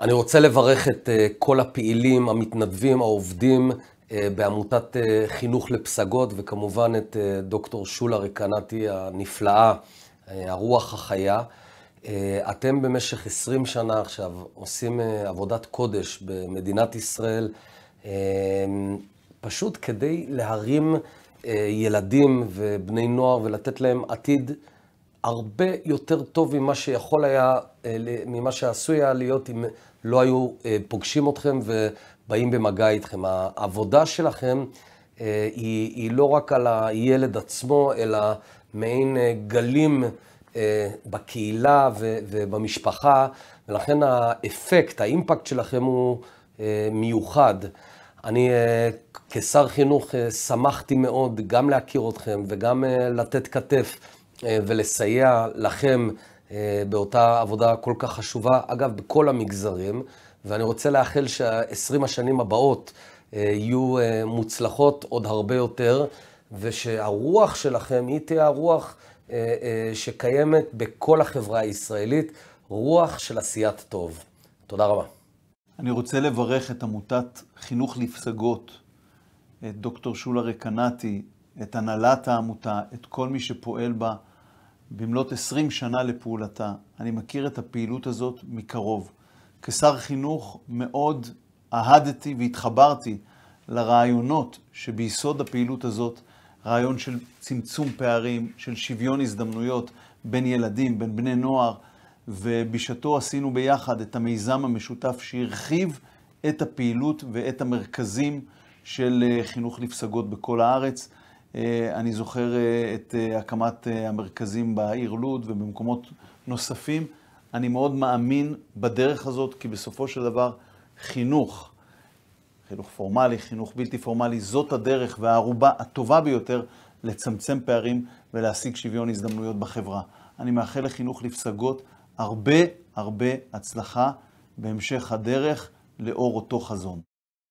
אני רוצה לברך את אה, כל הפעילים, המתנדבים, העובדים אה, בעמותת אה, חינוך לפסגות, וכמובן את דוקטור שולה רקנטי הנפלאה, הרוח החיה. אתם במשך 20 שנה עכשיו עושים עבודת קודש במדינת ישראל, פשוט כדי להרים ילדים ובני נוער ולתת להם עתיד הרבה יותר טוב ממה שיכול היה, אה, ממה שעשוי היה להיות אם לא היו אה, פוגשים אתכם ובאים במגע איתכם. העבודה שלכם אה, היא, היא לא רק על הילד עצמו, אלא מעין גלים בקהילה ובמשפחה, ולכן האפקט, האימפקט שלכם הוא מיוחד. אני כשר חינוך שמחתי מאוד גם להכיר אתכם וגם לתת כתף. אה, ולסייע לכם אה, באותה עבודה כל כך חשובה, אגב, בכל המגזרים, ואני רוצה לאחל שה-20 השנים הבאות אה, יהיו מוצלחות עוד הרבה יותר, ושהרוח שלכם היא תהיה הרוח שקיימת בכל החברה הישראלית, רוח של עשיית טוב. תודה רבה. אני רוצה לברך את עמותת חינוך לפסגות, את דוקטור שולה רקנטי, את הנהלת העמותה, את כל מי שפועל בה. במלאת 20 שנה לפעולתה. אני מכיר את הפעילות הזאת מקרוב. כשר חינוך מאוד אהדתי והתחברתי לרעיונות שביסוד הפעילות הזאת, רעיון של צמצום פערים, של שוויון הזדמנויות בין ילדים, בין בני נוער, ובשעתו עשינו ביחד את המיזם המשותף שהרחיב את הפעילות ואת המרכזים של אה, חינוך לפסגות בכל הארץ. אה, אני זוכר אה, את אה, הקמת המרכזים בעיר לוד ובמקומות נוספים. אני מאוד מאמין בדרך הזאת, כי בסופו של דבר חינוך, חינוך פורמלי, חינוך בלתי פורמלי, זאת הדרך והערובה הטובה ביותר לצמצם פערים ולהשיג שוויון הזדמנויות בחברה. אני מאחל לחינוך לפסגות הרבה הרבה הצלחה בהמשך הדרך לאור אותו חזון.